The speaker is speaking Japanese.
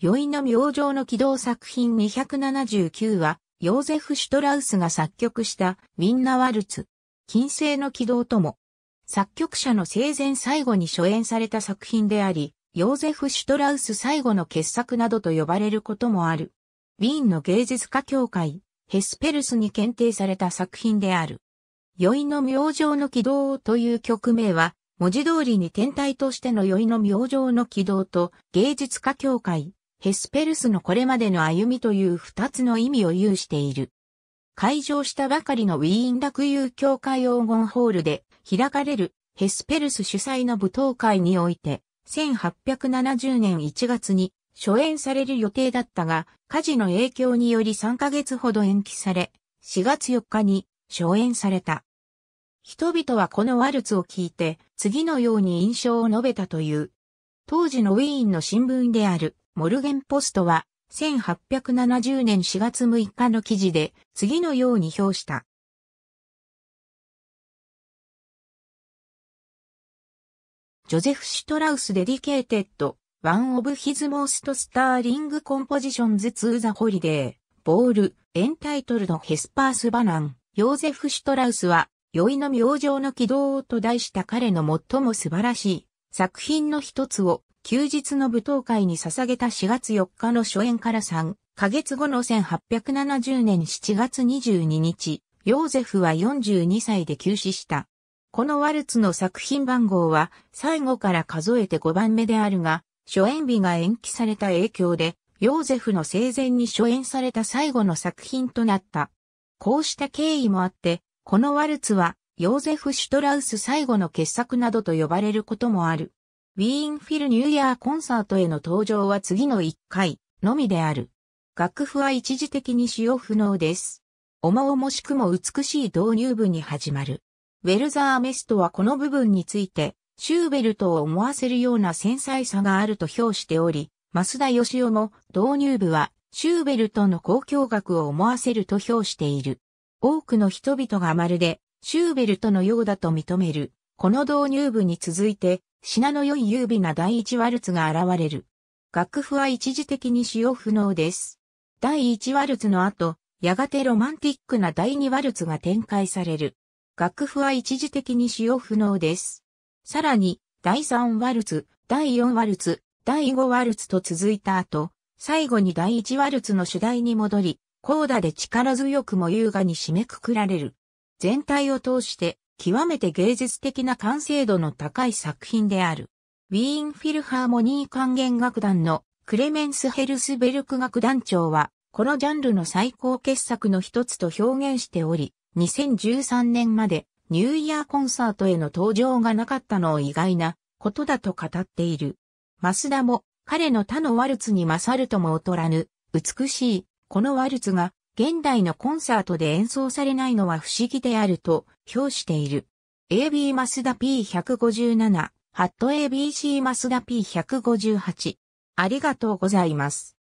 酔いの明星の軌道作品279は、ヨーゼフ・シュトラウスが作曲したウィンナワルツ、金星の軌道とも、作曲者の生前最後に初演された作品であり、ヨーゼフ・シュトラウス最後の傑作などと呼ばれることもある。ウィーンの芸術家協会、ヘスペルスに検定された作品である。酔いの明星の軌道という曲名は、文字通りに天体としての酔いの明星の軌道と芸術家協会、ヘスペルスのこれまでの歩みという二つの意味を有している。開場したばかりのウィーン学友協会黄金ホールで開かれるヘスペルス主催の舞踏会において、1870年1月に初演される予定だったが、火事の影響により3ヶ月ほど延期され、4月4日に初演された。人々はこのワルツを聞いて、次のように印象を述べたという。当時のウィーンの新聞である、モルゲンポストは、1870年4月6日の記事で、次のように表した。ジョゼフ・シュトラウス・デディケーテッド、ワン・オブ・ヒズ・モースト・スターリング・コンポジションズ・ツー・ザ・ホリデー、ボール、エンタイトルド・ヘスパース・バナン、ヨーゼフ・シュトラウスは、酔いの明星の軌道と題した彼の最も素晴らしい作品の一つを休日の舞踏会に捧げた4月4日の初演から3ヶ月後の1870年7月22日、ヨーゼフは42歳で休止した。このワルツの作品番号は最後から数えて5番目であるが、初演日が延期された影響で、ヨーゼフの生前に初演された最後の作品となった。こうした経緯もあって、このワルツは、ヨーゼフ・シュトラウス最後の傑作などと呼ばれることもある。ウィーンフィルニューイヤーコンサートへの登場は次の1回のみである。楽譜は一時的に使用不能です。重々しくも美しい導入部に始まる。ウェルザー・メストはこの部分について、シューベルトを思わせるような繊細さがあると評しており、増田義雄も導入部はシューベルトの公共楽を思わせると評している。多くの人々がまるでシューベルトのようだと認める。この導入部に続いて、品の良い優美な第一ワルツが現れる。楽譜は一時的に使用不能です。第一ワルツの後、やがてロマンティックな第二ワルツが展開される。楽譜は一時的に使用不能です。さらに、第三ワルツ、第四ワルツ、第五ワルツと続いた後、最後に第一ワルツの主題に戻り、コーダで力強くも優雅に締めくくられる。全体を通して、極めて芸術的な完成度の高い作品である。ウィーンフィルハーモニー管弦楽団のクレメンス・ヘルスベルク楽団長は、このジャンルの最高傑作の一つと表現しており、2013年までニューイヤーコンサートへの登場がなかったのを意外なことだと語っている。増田も彼の他のワルツに勝るとも劣らぬ、美しい、このワルツが現代のコンサートで演奏されないのは不思議であると評している。AB マスダ P157、ハット ABC マスダ P158。ありがとうございます。